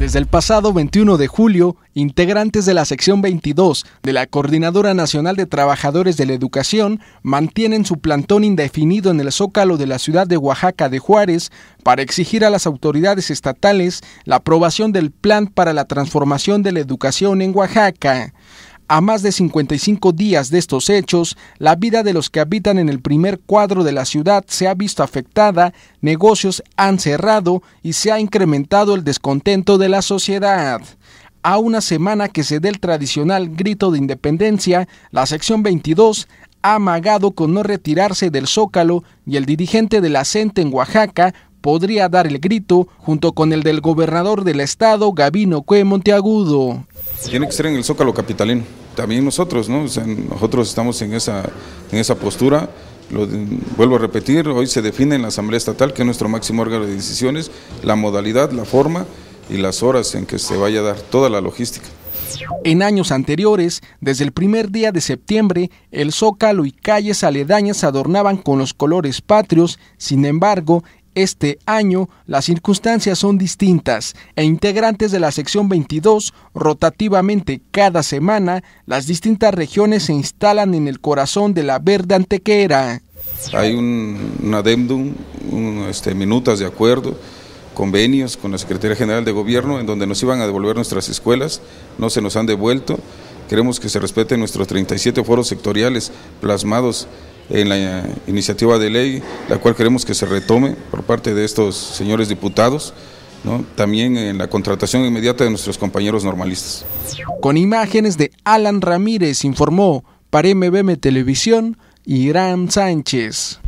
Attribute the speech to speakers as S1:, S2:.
S1: Desde el pasado 21 de julio, integrantes de la sección 22 de la Coordinadora Nacional de Trabajadores de la Educación mantienen su plantón indefinido en el zócalo de la ciudad de Oaxaca de Juárez para exigir a las autoridades estatales la aprobación del plan para la transformación de la educación en Oaxaca. A más de 55 días de estos hechos, la vida de los que habitan en el primer cuadro de la ciudad se ha visto afectada, negocios han cerrado y se ha incrementado el descontento de la sociedad. A una semana que se dé el tradicional grito de independencia, la sección 22 ha amagado con no retirarse del zócalo y el dirigente de la CENTE en Oaxaca podría dar el grito junto con el del gobernador del estado Gabino Cue Monteagudo.
S2: Tiene que ser en el Zócalo Capitalino. También nosotros, ¿no? nosotros estamos en esa, en esa postura. Lo, vuelvo a repetir, hoy se define en la Asamblea Estatal, que es nuestro máximo órgano de decisiones, la modalidad, la forma y las horas en que se vaya a dar toda la logística.
S1: En años anteriores, desde el primer día de septiembre, el zócalo y calles aledañas adornaban con los colores patrios, sin embargo, este año las circunstancias son distintas e integrantes de la sección 22, rotativamente cada semana, las distintas regiones se instalan en el corazón de la verde antequera.
S2: Hay un, un adendum, este, minutas de acuerdo, convenios con la Secretaría General de Gobierno en donde nos iban a devolver nuestras escuelas, no se nos han devuelto. Queremos que se respeten nuestros 37 foros sectoriales plasmados en la iniciativa de ley, la cual queremos que se retome por parte de estos señores diputados. también en la contratación inmediata de nuestros compañeros normalistas. Con
S1: imágenes de Alan Ramírez informó para MBM Televisión, Irán Sánchez.